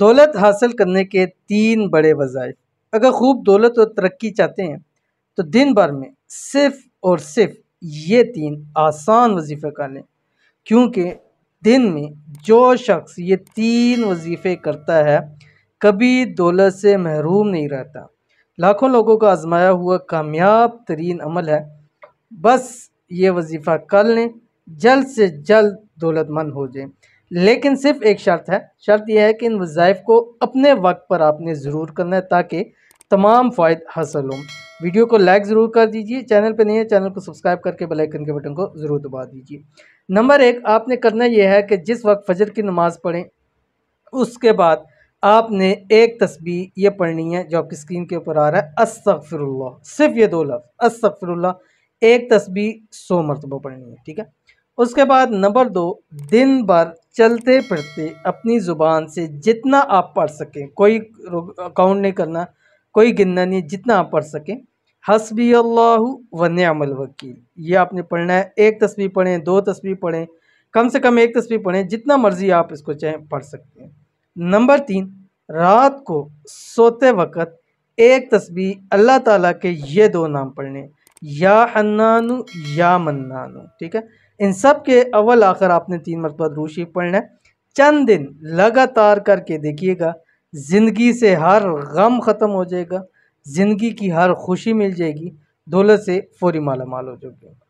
दौलत हासिल करने के तीन बड़े वज़ाइफ अगर खूब दौलत और तरक्की चाहते हैं तो दिन भर में सिर्फ और सिर्फ ये तीन आसान वजीफ़े कर लें क्योंकि दिन में जो शख्स ये तीन वजीफ़े करता है कभी दौलत से महरूम नहीं रहता लाखों लोगों का आजमाया हुआ कामयाब तरीन अमल है बस ये वजीफ़ा कर लें जल्द से जल्द दौलतमंद हो जाए लेकिन सिर्फ एक शर्त है शर्त यह है कि इन वज़ाइफ को अपने वक्त पर आपने ज़रूर करना है ताकि तमाम फ़ायद हासिल हों वीडियो को लाइक ज़रूर कर दीजिए चैनल पर नहीं है चैनल को सब्सक्राइब करके बेल आइकन के बटन को ज़रूर दबा दीजिए नंबर एक आपने करना यह है कि जिस वक्त फजर की नमाज़ पढ़ें उसके बाद आपने एक तस्वीर ये पढ़नी है जो आपकी स्क्रीन के ऊपर आ रहा है असफ़िरल्ला सिर्फ ये दो लफ्ज़ असफ़िरल्ला एक तस्वीर सौ मरतबा पढ़नी है ठीक है उसके बाद नंबर दो दिन भर चलते फिरते अपनी ज़ुबान से जितना आप पढ़ सकें कोई अकाउंट नहीं करना कोई गिनना नहीं जितना आप पढ़ सकें हसबी अल्लाह वनयामल वकील ये आपने पढ़ना है एक तस्वीर पढ़ें दो तस्वीर पढ़ें कम से कम एक तस्वीर पढ़ें जितना मर्ज़ी आप इसको चाहें पढ़ सकते हैं नंबर तीन रात को सोते वक़्त एक तस्वीर अल्लाह ताला के ये दो नाम पढ़ने या हन्नानु या मन्नानु ठीक है इन सब के अव्वल आखिर आपने तीन मरतबा दूषी पढ़ना है चंद दिन लगातार करके देखिएगा ज़िंदगी से हर गम ख़त्म हो जाएगा ज़िंदगी की हर खुशी मिल जाएगी दौलत से फौरी माला माल हो जाओगे